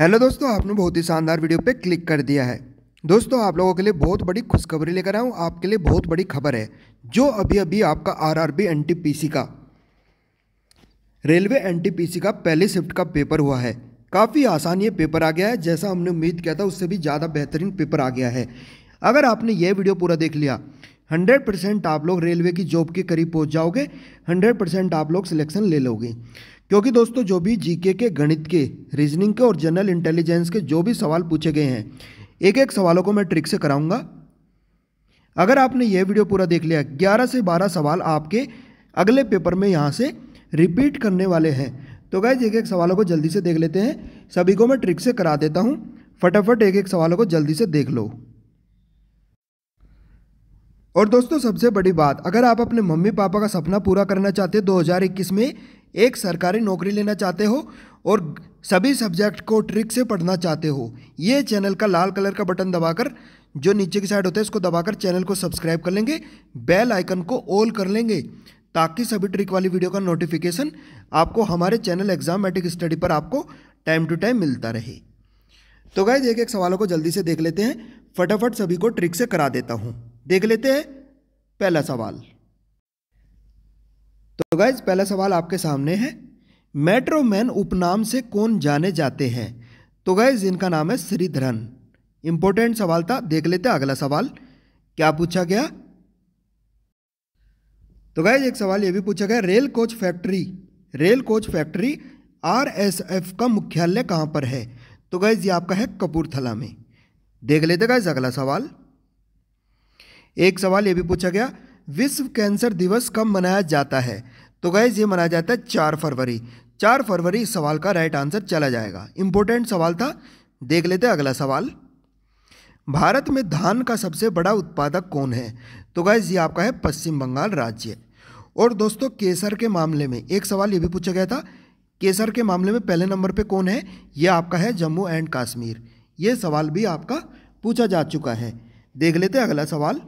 hello दोस्तों आपने बहुत ही शानदार वीडियो पे क्लिक कर दिया है दोस्तों आप लोगों के लिए बहुत बड़ी खुशखबरी लेकर आया हूँ आपके लिए बहुत बड़ी खबर है जो अभी अभी आपका आरआरबी एनटीपीसी का रेलवे एनटीपीसी का पहले शिफ्ट का पेपर हुआ है काफ़ी आसान ये पेपर आ गया है जैसा हमने उम्मीद किया था उससे भी ज़्यादा बेहतरीन पेपर आ गया है अगर आपने ये वीडियो पूरा देख लिया हंड्रेड परसेंट आप लोग रेलवे की जॉब के करीब पहुंच जाओगे हंड्रेड परसेंट आप लोग सिलेक्शन ले लोगे क्योंकि दोस्तों जो भी जीके के गणित के रीजनिंग के और जनरल इंटेलिजेंस के जो भी सवाल पूछे गए हैं एक एक सवालों को मैं ट्रिक से कराऊंगा अगर आपने यह वीडियो पूरा देख लिया ग्यारह से बारह सवाल आपके अगले पेपर में यहाँ से रिपीट करने वाले हैं तो गाइज एक एक सवालों को जल्दी से देख लेते हैं सभी को मैं ट्रिक से करा देता हूँ फटाफट एक एक सवालों को जल्दी से देख लो और दोस्तों सबसे बड़ी बात अगर आप अपने मम्मी पापा का सपना पूरा करना चाहते हैं 2021 में एक सरकारी नौकरी लेना चाहते हो और सभी सब्जेक्ट को ट्रिक से पढ़ना चाहते हो ये चैनल का लाल कलर का बटन दबाकर जो नीचे की साइड होता है इसको दबाकर चैनल को सब्सक्राइब कर लेंगे बेल आइकन को ऑल कर लेंगे ताकि सभी ट्रिक वाली वीडियो का नोटिफिकेशन आपको हमारे चैनल एग्जामेटिक स्टडी पर आपको टाइम टू टाइम मिलता रहे तो गाय एक एक सवालों को जल्दी से देख लेते हैं फटाफट सभी को ट्रिक से करा देता हूँ देख लेते हैं पहला सवाल तो गाइज पहला सवाल आपके सामने है मेट्रो मैन उपनाम से कौन जाने जाते हैं तो गाइज इनका नाम है श्रीधरन इंपॉर्टेंट सवाल था देख लेते अगला सवाल क्या पूछा गया तो गाइज एक सवाल ये भी पूछा गया rail coach factory rail coach factory RSF का मुख्यालय कहां पर है तो गाइज ये आपका है कपूरथला में देख लेते गाइज अगला सवाल एक सवाल ये भी पूछा गया विश्व कैंसर दिवस कब मनाया जाता है तो गैज़ ये मनाया जाता है चार फरवरी चार फरवरी इस सवाल का राइट आंसर चला जाएगा इम्पोर्टेंट सवाल था देख लेते अगला सवाल भारत में धान का सबसे बड़ा उत्पादक कौन है तो गैज़ ये आपका है पश्चिम बंगाल राज्य और दोस्तों केसर के मामले में एक सवाल ये भी पूछा गया था केसर के मामले में पहले नंबर पे कौन है ये आपका है जम्मू एंड कश्मीर ये सवाल भी आपका पूछा जा चुका है देख लेते अगला सवाल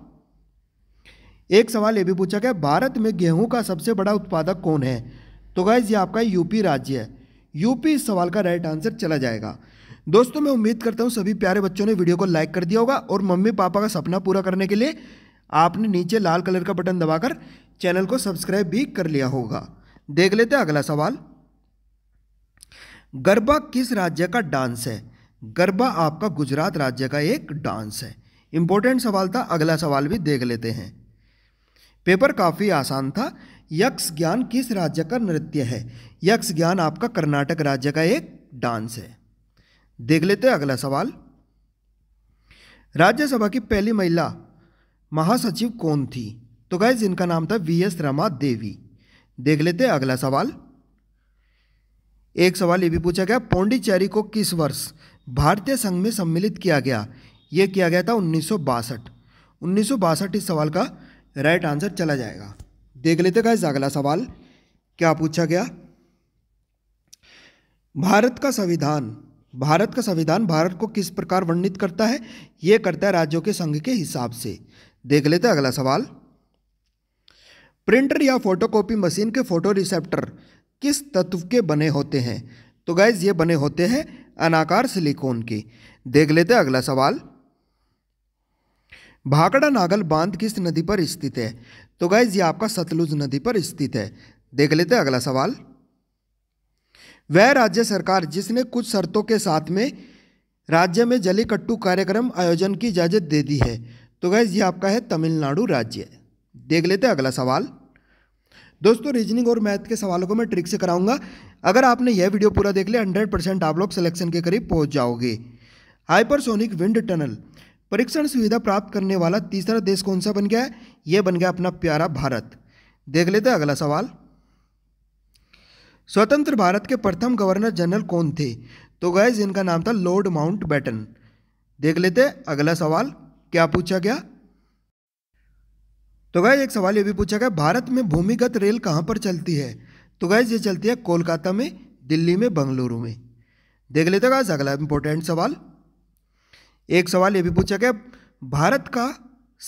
एक सवाल ये भी पूछा गया भारत में गेहूं का सबसे बड़ा उत्पादक कौन है तो गाइज ये आपका यूपी राज्य है यूपी इस सवाल का राइट आंसर चला जाएगा दोस्तों मैं उम्मीद करता हूँ सभी प्यारे बच्चों ने वीडियो को लाइक कर दिया होगा और मम्मी पापा का सपना पूरा करने के लिए आपने नीचे लाल कलर का बटन दबाकर चैनल को सब्सक्राइब भी कर लिया होगा देख लेते हैं अगला सवाल गरबा किस राज्य का डांस है गरबा आपका गुजरात राज्य का एक डांस है इंपॉर्टेंट सवाल था अगला सवाल भी देख लेते हैं पेपर काफ़ी आसान था यक्ष ज्ञान किस राज्य का नृत्य है यक्ष ज्ञान आपका कर्नाटक राज्य का एक डांस है देख लेते हैं अगला सवाल राज्यसभा की पहली महिला महासचिव कौन थी तो गए जिनका नाम था वी एस रमा देवी देख लेते हैं अगला सवाल एक सवाल ये भी पूछा गया पौंडीचेरी को किस वर्ष भारतीय संघ में सम्मिलित किया गया ये किया गया था उन्नीस सौ इस सवाल का राइट आंसर चला जाएगा देख लेते गाइस अगला सवाल क्या पूछा गया भारत का संविधान भारत का संविधान भारत को किस प्रकार वर्णित करता है ये करता है राज्यों के संघ के हिसाब से देख लेते अगला सवाल प्रिंटर या फोटोकॉपी मशीन के फोटो रिसेप्टर किस तत्व के बने होते हैं तो गैज ये बने होते हैं अनाकार सिलिकॉन के देख लेते अगला सवाल भाकड़ा नागल बांध किस नदी पर स्थित है तो गाइज ये आपका सतलुज नदी पर स्थित है देख लेते हैं अगला सवाल वह राज्य सरकार जिसने कुछ शर्तों के साथ में राज्य में जलीकट्टू कार्यक्रम आयोजन की इजाज़त दे दी है तो गैज़ ये आपका है तमिलनाडु राज्य देख लेते हैं अगला सवाल दोस्तों रीजनिंग और मैथ के सवालों को मैं ट्रिक से कराऊंगा अगर आपने यह वीडियो पूरा देख लिया हंड्रेड परसेंट आप लोग सिलेक्शन के करीब पहुंच जाओगे हाइपरसोनिक विंड टनल परीक्षण सुविधा प्राप्त करने वाला तीसरा देश कौन सा बन गया है यह बन गया अपना प्यारा भारत देख लेते अगला सवाल स्वतंत्र भारत के प्रथम गवर्नर जनरल कौन थे तो गए जिनका नाम था लॉर्ड माउंट बैटन देख लेते अगला सवाल क्या पूछा गया तो गए एक सवाल ये भी पूछा गया भारत में भूमिगत रेल कहां पर चलती है तो गए ये चलती है कोलकाता में दिल्ली में बंगलुरु में देख लेते अगला इंपॉर्टेंट सवाल एक सवाल ये भी पूछा गया भारत का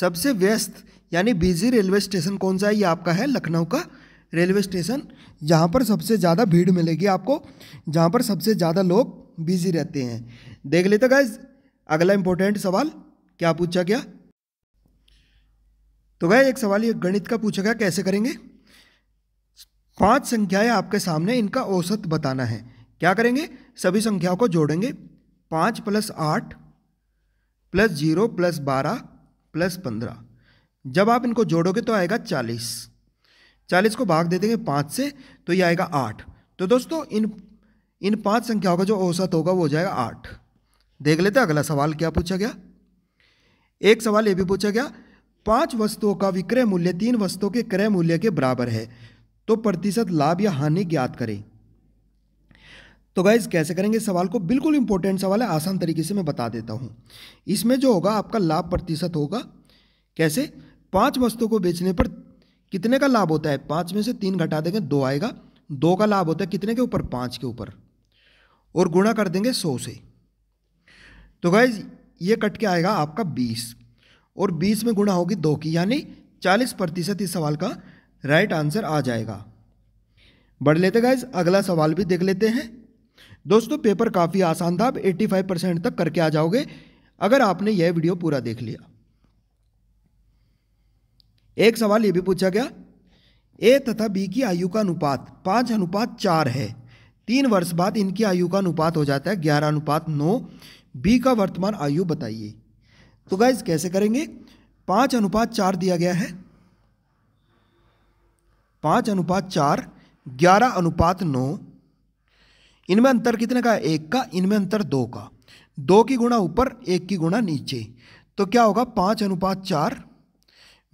सबसे व्यस्त यानी बिजी रेलवे स्टेशन कौन सा है ये आपका है लखनऊ का रेलवे स्टेशन जहाँ पर सबसे ज़्यादा भीड़ मिलेगी आपको जहाँ पर सबसे ज़्यादा लोग बिजी रहते हैं देख लेते गए अगला इंपॉर्टेंट सवाल क्या पूछा गया तो गए एक सवाल ये गणित का पूछा गया कैसे करेंगे पांच संख्याएं आपके सामने इनका औसत बताना है क्या करेंगे सभी संख्याओं को जोड़ेंगे पाँच प्लस आठ प्लस जीरो प्लस बारह प्लस पंद्रह जब आप इनको जोड़ोगे तो आएगा चालीस चालीस को भाग दे देंगे पाँच से तो ये आएगा आठ तो दोस्तों इन इन पांच संख्याओं का जो औसत होगा वो हो जाएगा आठ देख लेते हैं अगला सवाल क्या पूछा गया एक सवाल ये भी पूछा गया पांच वस्तुओं का विक्रय मूल्य तीन वस्तुओं के क्रय मूल्य के बराबर है तो प्रतिशत लाभ या हानि ज्ञात करें तो गाइज कैसे करेंगे इस सवाल को बिल्कुल इंपॉर्टेंट सवाल है आसान तरीके से मैं बता देता हूँ इसमें जो होगा आपका लाभ प्रतिशत होगा कैसे पाँच वस्तु को बेचने पर कितने का लाभ होता है पाँच में से तीन घटा देंगे दो आएगा दो का लाभ होता है कितने के ऊपर पाँच के ऊपर और गुणा कर देंगे सौ से तो गाइज ये कट के आएगा आपका बीस और बीस में गुणा होगी दो की यानी चालीस प्रतिशत इस सवाल का राइट आंसर आ जाएगा बढ़ लेते गाइज अगला सवाल भी देख लेते हैं दोस्तों पेपर काफ़ी आसान था आप 85 परसेंट तक करके आ जाओगे अगर आपने यह वीडियो पूरा देख लिया एक सवाल ये भी पूछा गया ए तथा बी की आयु का अनुपात पाँच अनुपात चार है तीन वर्ष बाद इनकी आयु का अनुपात हो जाता है ग्यारह अनुपात नौ बी का वर्तमान आयु बताइए तो गाइज कैसे करेंगे पाँच अनुपात चार दिया गया है पाँच अनुपात चार ग्यारह अनुपात नौ इनमें अंतर कितने का एक का इनमें अंतर दो का दो की गुणा ऊपर एक की गुणा नीचे तो क्या होगा पाँच अनुपात चार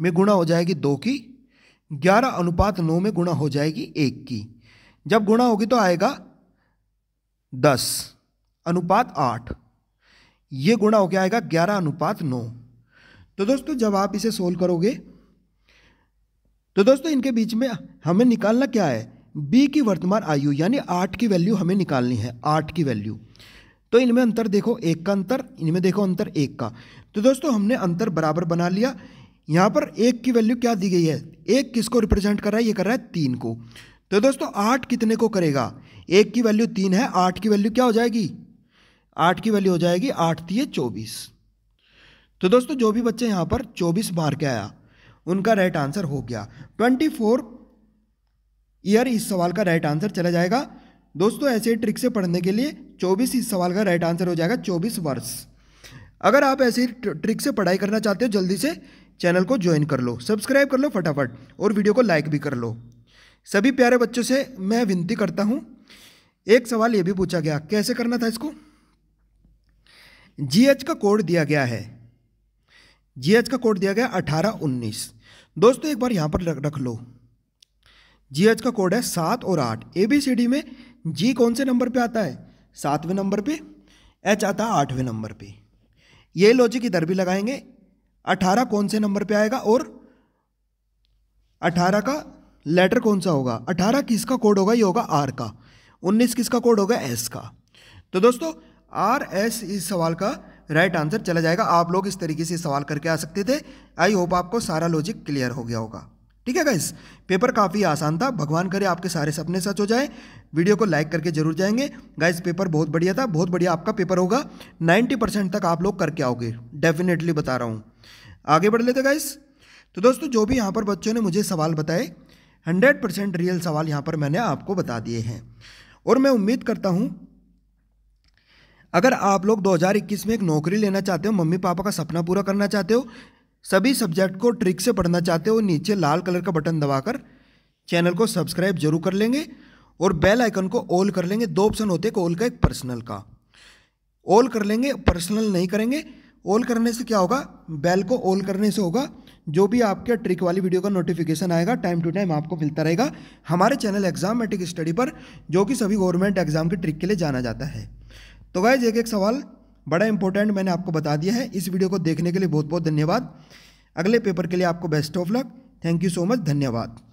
में गुणा हो जाएगी दो की ग्यारह अनुपात नौ में गुणा हो जाएगी एक की जब गुणा होगी तो आएगा दस अनुपात आठ ये गुणा हो गया आएगा ग्यारह अनुपात नौ तो दोस्तों जब आप इसे सोल्व करोगे तो दोस्तों इनके बीच में हमें निकालना क्या है बी की वर्तमान आयु यानी आठ की वैल्यू हमें निकालनी है आठ की वैल्यू तो इनमें अंतर देखो एक का अंतर इनमें देखो अंतर एक का तो दोस्तों हमने अंतर बराबर बना लिया यहाँ पर एक की वैल्यू क्या दी गई है एक किसको रिप्रेजेंट कर रहा है ये कर रहा है तीन को तो दोस्तों आठ कितने को करेगा एक की वैल्यू तीन है आठ की वैल्यू क्या हो जाएगी आठ की वैल्यू हो जाएगी आठ थी चौबीस तो दोस्तों जो भी बच्चे यहाँ पर चौबीस के आया उनका राइट आंसर हो गया ट्वेंटी फोर ईयर इस सवाल का राइट आंसर चला जाएगा दोस्तों ऐसे ही ट्रिक से पढ़ने के लिए 24 इस सवाल का राइट आंसर हो जाएगा 24 वर्ष अगर आप ऐसे ट्रिक से पढ़ाई करना चाहते हो जल्दी से चैनल को ज्वाइन कर लो सब्सक्राइब कर लो फटाफट और वीडियो को लाइक भी कर लो सभी प्यारे बच्चों से मैं विनती करता हूँ एक सवाल ये भी पूछा गया कैसे करना था इसको जी का कोड दिया गया है जी का कोड दिया गया अठारह उन्नीस दोस्तों एक बार यहाँ पर रख लो जी एच का कोड है सात और आठ ए बी सी डी में जी कौन से नंबर पे आता है सातवें नंबर पे एच आता है आठवें नंबर पे ये लॉजिक इधर भी लगाएंगे अठारह कौन से नंबर पे आएगा और अठारह का लेटर कौन सा होगा अठारह किसका कोड होगा ये होगा आर का उन्नीस किसका कोड होगा एस का तो दोस्तों आर एस इस सवाल का राइट आंसर चला जाएगा आप लोग इस तरीके से सवाल करके आ सकते थे आई होप आपको सारा लॉजिक क्लियर हो गया होगा ठीक है गाइस पेपर काफ़ी आसान था भगवान करे आपके सारे सपने सच हो जाए वीडियो को लाइक करके जरूर जाएंगे गाइस पेपर बहुत बढ़िया था बहुत बढ़िया आपका पेपर होगा 90 परसेंट तक आप लोग करके आओगे डेफिनेटली बता रहा हूँ आगे बढ़ लेते गाइस तो दोस्तों जो भी यहाँ पर बच्चों ने मुझे सवाल बताए हंड्रेड परसेंट रियल सवाल यहाँ पर मैंने आपको बता दिए हैं और मैं उम्मीद करता हूँ अगर आप लोग 2021 में एक नौकरी लेना चाहते हो मम्मी पापा का सपना पूरा करना चाहते हो सभी सब्जेक्ट को ट्रिक से पढ़ना चाहते हो नीचे लाल कलर का बटन दबाकर चैनल को सब्सक्राइब जरूर कर लेंगे और बेल आइकन को ऑल कर लेंगे दो ऑप्शन होते हैं ऑल का एक पर्सनल का ऑल कर लेंगे पर्सनल नहीं करेंगे ऑल करने से क्या होगा बेल को ऑल करने से होगा जो भी आपके ट्रिक वाली वीडियो का नोटिफिकेशन आएगा टाइम टू टाइम आपको मिलता रहेगा हमारे चैनल एग्जाम मेटिक स्टडी पर जो कि सभी गवर्नमेंट एग्जाम के ट्रिक के लिए जाना जाता है तो गाइज एक एक सवाल बड़ा इंपॉर्टेंट मैंने आपको बता दिया है इस वीडियो को देखने के लिए बहुत बहुत धन्यवाद अगले पेपर के लिए आपको best of luck thank you so much धन्यवाद